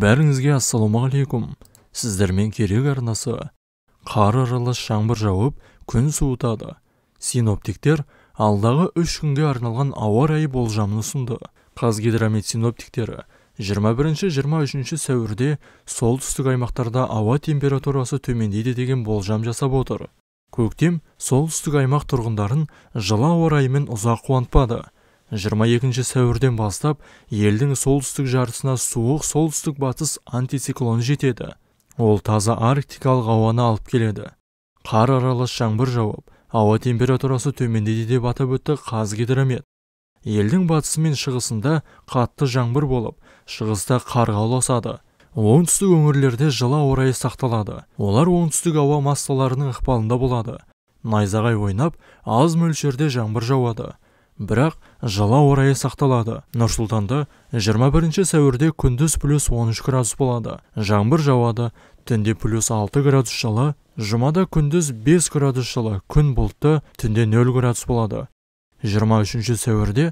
Бәріңізге ассалаумағалейкум. Сіздермен керек арнасы. Қар аралас жаңбыр жауып, күн суытады. Синоптиктер алдағы үш күнге арналған ауа райы болжамын ұсынды. Қазгидромет синоптиктері 21-23 сәуірде солтүстік аймақтарда ауа температурасы төмендейді деген болжам жасап отыр. Көктем солтүстік аймақ тұрғындарын жылы ауа райымен ұзақ қуантпады 22 сәуірден бастап елдің солтүстік жартысына суық солтүстік батыс антициклон жетеді ол таза арктикалық ауаны алып келеді қар аралас жаңбыр жауып ауа температурасы төмендейді деп атап өтті қазгидромет елдің батысы мен шығысында қатты жаңбыр болып шығыста қарға ұласады оңтүстік өңірлерде жылы ауа райы сақталады олар оңтүстік ауа массаларының ықпалында болады найзағай ойнап аз мөлшерде жаңбыр жауады бірақ жылы орайы сақталады нұр 21 21 сәуірде күндіз плюс 13 градус болады жаңбыр жауады түнде плюс 6 градус жылы жұмада күндіз 5 градус жылы күн бұлтты түнде 0 градус болады 23 сәуірде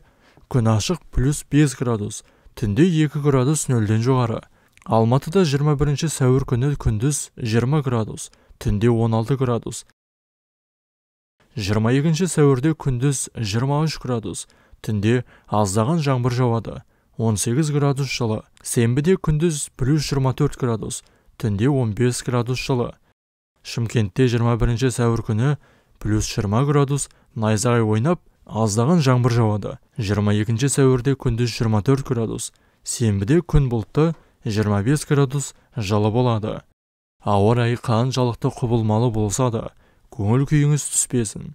күн ашық плюс 5 градус түнде 2 градус нөлден жоғары алматыда 21 сәуір күні күндіз 20 градус түнде 16 градус 22 сәуірде күндіз 23 градус түнде аздаған жаңбыр жауады 18 градус жылы сенбіде күндіз плюс 24 градус түнде 15 градус жылы шымкентте 21 сәуір күні плюс 20 градус найзағай ойнап аздаған жаңбыр жауады 22 сәуірде күндіз 24 градус сенбіде күн бұлтты 25 градус жылы болады ауа райы жалықты құбылмалы болса да көңіл күйіңіз түспесін